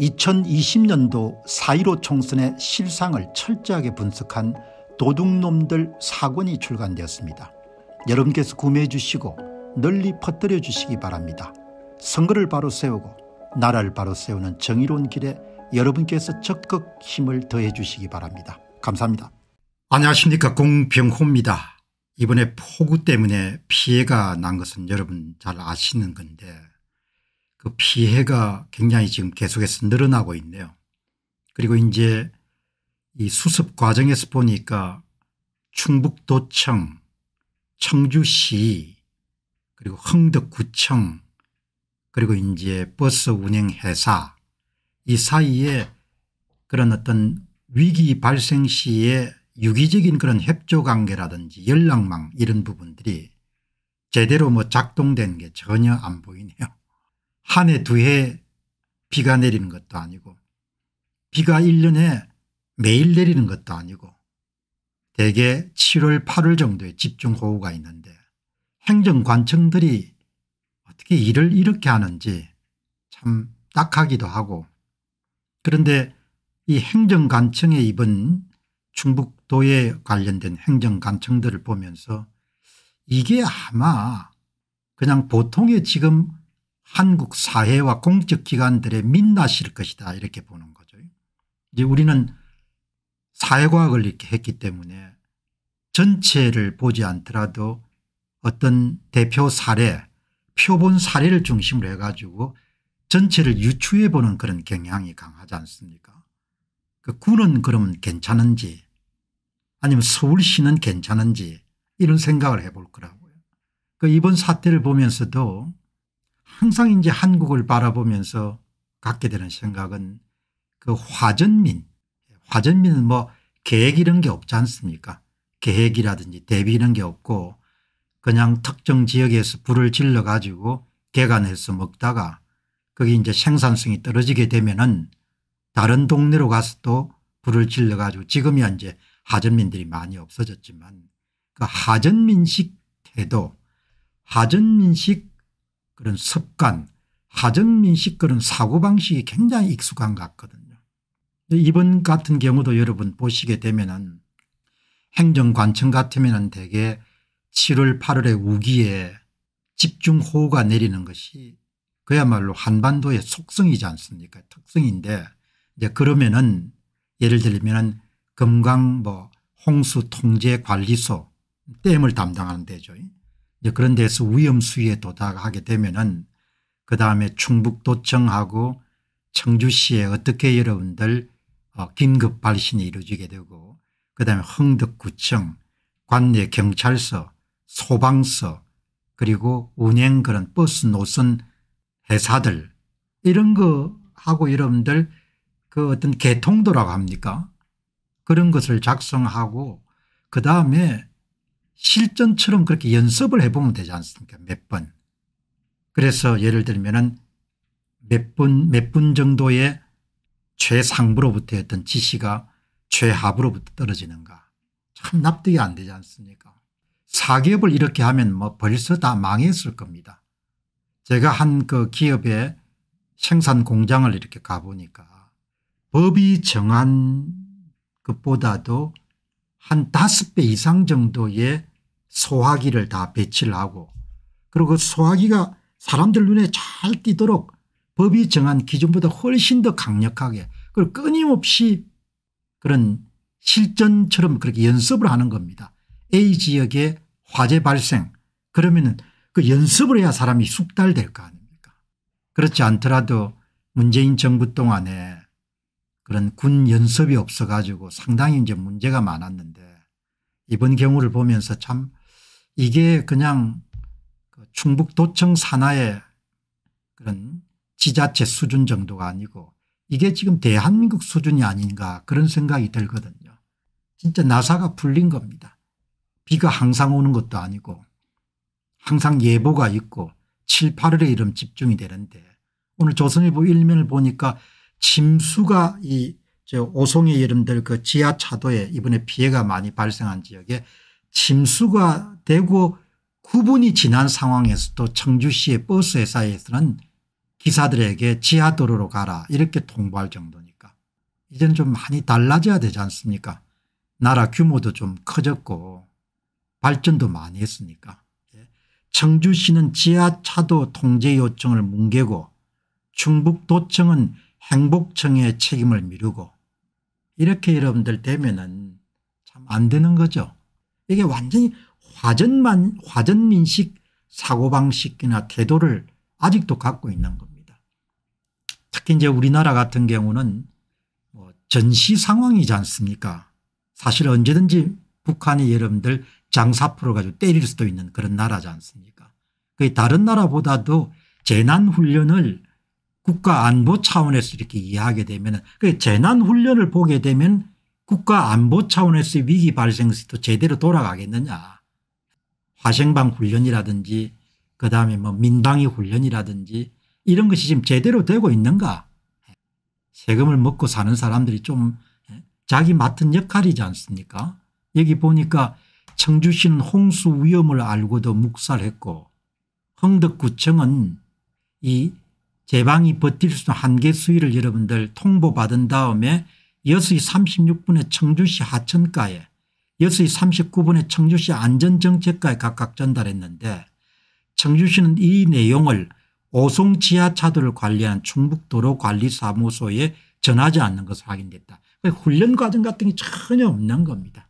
2020년도 4.15 총선의 실상을 철저하게 분석한 도둑놈들 사권이 출간되었습니다. 여러분께서 구매해 주시고 널리 퍼뜨려 주시기 바랍니다. 선거를 바로 세우고 나라를 바로 세우는 정의로운 길에 여러분께서 적극 힘을 더해 주시기 바랍니다. 감사합니다. 안녕하십니까 공병호입니다. 이번에 폭우 때문에 피해가 난 것은 여러분 잘 아시는 건데 그 피해가 굉장히 지금 계속해서 늘어나고 있네요. 그리고 이제 이 수습 과정에서 보니까 충북도청, 청주시 그리고 흥덕구청 그리고 이제 버스 운행회사 이 사이에 그런 어떤 위기 발생 시에 유기적인 그런 협조관계라든지 연락망 이런 부분들이 제대로 뭐 작동된 게 전혀 안 보이네요. 한해두해 비가 내리는 것도 아니고 비가 1년에 매일 내리는 것도 아니고 대개 7월 8월 정도에 집중호우가 있는데 행정관청들이 어떻게 일을 이렇게 하는지 참 딱하기도 하고 그런데 이 행정관청에 입은 충북도에 관련된 행정관청들을 보면서 이게 아마 그냥 보통의 지금 한국 사회와 공적기관들의 민낯일 것이다 이렇게 보는 거죠. 이제 우리는 사회과학을 이렇게 했기 때문에 전체를 보지 않더라도 어떤 대표 사례 표본 사례를 중심으로 해가지고 전체를 유추해 보는 그런 경향이 강하지 않습니까 그 군은 그럼 괜찮은지 아니면 서울시는 괜찮은지 이런 생각을 해볼 거라고요. 그 이번 사태를 보면서도 항상 이제 한국을 바라보면서 갖게 되는 생각은 그 화전민 화전민은 뭐 계획 이런 게 없지 않습니까 계획이라든지 대비 이런 게 없고 그냥 특정 지역에서 불을 질러 가지고 개간해서 먹다가 그게 이제 생산성이 떨어지게 되면은 다른 동네로 가서 또 불을 질러 가지고 지금이야 이제 하전민들이 많이 없어졌지만 그 하전민식 태도 하전민식 그런 습관 하정민식 그런 사고방식이 굉장히 익숙한 것 같거든요. 이번 같은 경우도 여러분 보시게 되면 은 행정관청 같으면 은 대개 7월 8월의 우기에 집중호우가 내리는 것이 그야말로 한반도의 속성이지 않습니까 특성인데 이제 그러면은 예를 들면은 금강 뭐 홍수통제관리소 댐을 담당하는 데죠. 그런 데서 위험수위에 도달하게 되면은 그 다음에 충북도청하고 청주시에 어떻게 여러분들 어, 긴급 발신이 이루어지게 되고 그 다음에 흥덕구청 관내 경찰서 소방서 그리고 운행 그런 버스 노선 회사들 이런 거 하고 여러분들 그 어떤 개통도라고 합니까 그런 것을 작성하고 그 다음에 실전처럼 그렇게 연습을 해보면 되지 않습니까 몇 번. 그래서 예를 들면 은몇분 몇 분 정도의 최상부로부터 했던 지시가 최하부로부터 떨어지는가 참 납득이 안 되지 않습니까 사기업을 이렇게 하면 뭐 벌써 다 망했을 겁니다. 제가 한 그 기업의 생산 공장을 이렇게 가보니까 법이 정한 것보다도 한 다섯 배 이상 정도의 소화기를 다 배치를 하고 그리고 그 소화기가 사람들 눈에 잘 띄도록 법이 정한 기준보다 훨씬 더 강력하게 그걸 끊임없이 그런 실전처럼 그렇게 연습을 하는 겁니다. A 지역에 화재 발생 그러면 은그 연습을 해야 사람이 숙달될 거 아닙니까 그렇지 않더라도 문재인 정부 동안에 그런 군 연습이 없어가지고 상당히 이제 문제가 많았는데 이번 경우를 보면서 참 이게 그냥 그 충북도청 산하의 그런 지자체 수준 정도가 아니고 이게 지금 대한민국 수준이 아닌가 그런 생각이 들거든요. 진짜 나사가 풀린 겁니다. 비가 항상 오는 것도 아니고 항상 예보가 있고 7, 8월에 이름 집중이 되는데 오늘 조선일보 일면을 보니까 침수가 이 오송의 여름들 그 지하차도에 이번에 피해가 많이 발생한 지역에 침수가 되고 구분이 지난 상황에서도 청주시의 버스 회사에서는 기사들에게 지하도로로 가라 이렇게 통보할 정도니까 이젠 좀 많이 달라져야 되지 않습니까 나라 규모도 좀 커졌고 발전도 많이 했으니까 예. 청주시는 지하차도 통제 요청을 뭉개고 충북도청은 행복청의 책임을 미루고 이렇게 여러분들 되면은 참 안 되는 거죠. 이게 완전히 화전만 화전민식 사고방식이나 태도를 아직도 갖고 있는 겁니다. 특히 이제 우리나라 같은 경우는 뭐 전시 상황이지 않습니까 사실 언제든지 북한이 여러분들 장사 풀어가지고 때릴 수도 있는 그런 나라지 않습니까 그 다른 나라보다도 재난훈련을 국가 안보 차원에서 이렇게 이해하게 되면 그 재난 훈련을 보게 되면 국가 안보 차원에서의 위기 발생 시도 제대로 돌아가겠느냐. 화생방 훈련이라든지 그다음에 뭐 민방위 훈련이라든지 이런 것이 지금 제대로 되고 있는가. 세금을 먹고 사는 사람들이 좀 예, 자기 맡은 역할이지 않습니까? 여기 보니까 청주시는 홍수 위험을 알고도 묵살했고 흥덕구청은 이 제방이 버틸 수 있는 한계 수위를 여러분들 통보받은 다음에 6시 36분에 청주시 하천가에 6시 39분에 청주시 안전정책과에 각각 전달했는데 청주시는 이 내용을 오송 지하차도를 관리하는 충북도로관리사무소에 전하지 않는 것으로 확인됐다. 훈련 과정 같은 게 전혀 없는 겁니다.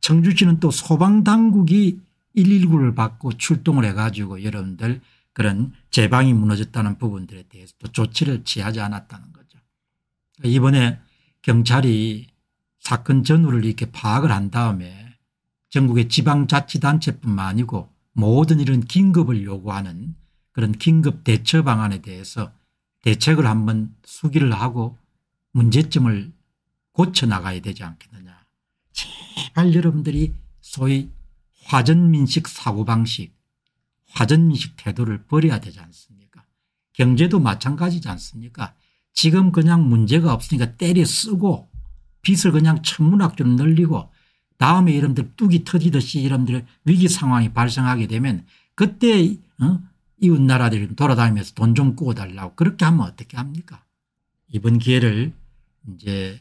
청주시는 또 소방당국이 119를 받고 출동을 해가지고 여러분들 그런 제방이 무너졌다는 부분들에 대해서도 조치를 취하지 않았다는 거죠. 그러니까 이번에 경찰이 사건 전후를 이렇게 파악을 한 다음에 전국의 지방자치단체뿐만 아니고 모든 이런 긴급을 요구하는 그런 긴급 대처 방안에 대해서 대책을 한번 수기를 하고 문제점을 고쳐나가야 되지 않겠느냐. 제발 여러분들이 소위 화전민식 사고방식 파전민식 태도를 버려야 되지 않습니까 경제도 마찬가지지 않습니까 지금 그냥 문제가 없으니까 때려 쓰고 빚을 그냥 천문학적으로 늘리고 다음에 이런들 뚝이 터지듯이 이런들 위기 상황이 발생하게 되면 그때 어? 이웃 나라들이 돌아다니면서 돈 좀 꾸어달라고 그렇게 하면 어떻게 합니까 이번 기회를 이제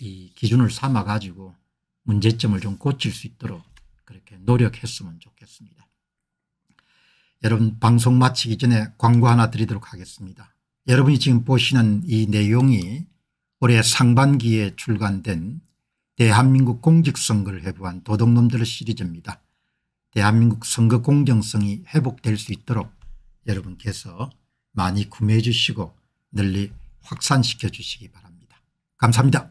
이 기준을 삼아 가지고 문제점을 좀 고칠 수 있도록 그렇게 노력했으면 좋겠습니다. 여러분 방송 마치기 전에 광고 하나 드리도록 하겠습니다. 여러분이 지금 보시는 이 내용이 올해 상반기에 출간된 대한민국 공직선거를 해부한 도둑놈들 시리즈입니다. 대한민국 선거 공정성이 회복될 수 있도록 여러분께서 많이 구매해 주시고 널리 확산시켜 주시기 바랍니다. 감사합니다.